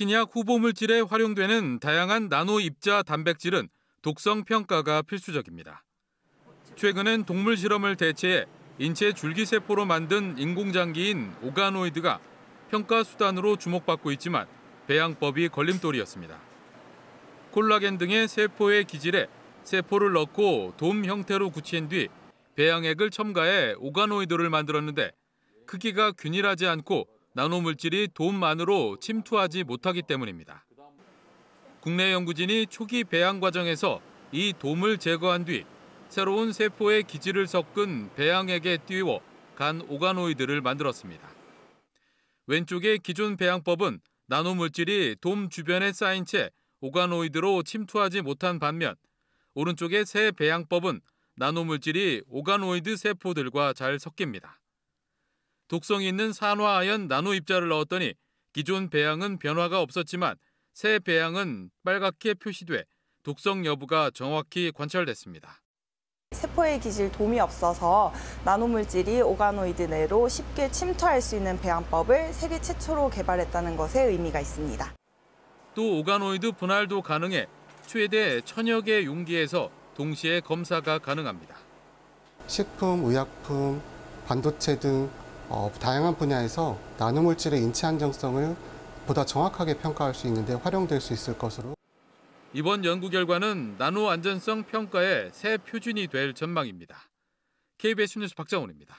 신약 후보 물질에 활용되는 다양한 나노 입자 단백질은 독성 평가가 필수적입니다. 최근엔 동물 실험을 대체해 인체 줄기세포로 만든 인공장기인 오가노이드가 평가 수단으로 주목받고 있지만 배양법이 걸림돌이었습니다. 콜라겐 등의 세포의 기질에 세포를 넣고 돔 형태로 굳힌 뒤 배양액을 첨가해 오가노이드를 만들었는데 크기가 균일하지 않고 나노물질이 돔만으로 침투하지 못하기 때문입니다. 국내 연구진이 초기 배양 과정에서 이 돔을 제거한 뒤 새로운 세포의 기질을 섞은 배양액에 띄워 간 오가노이드를 만들었습니다. 왼쪽의 기존 배양법은 나노물질이 돔 주변에 쌓인 채 오가노이드로 침투하지 못한 반면 오른쪽의 새 배양법은 나노물질이 오가노이드 세포들과 잘 섞입니다. 독성이 있는 산화아연 나노 입자를 넣었더니 기존 배양은 변화가 없었지만 새 배양은 빨갛게 표시돼 독성 여부가 정확히 관찰됐습니다. 세포의 기질 돔이 없어서 나노물질이 오가노이드 내로 쉽게 침투할 수 있는 배양법을 세계 최초로 개발했다는 것에 의미가 있습니다. 또 오가노이드 분할도 가능해 최대 천여 개 용기에서 동시에 검사가 가능합니다. 식품, 의약품, 반도체 등 어, 다양한 분야에서 나노물질의 인체 안정성을 보다 정확하게 평가할 수 있는데 활용될 수 있을 것으로. 이번 연구 결과는 나노 안전성 평가의 새 표준이 될 전망입니다. KBS 뉴스 박정훈입니다.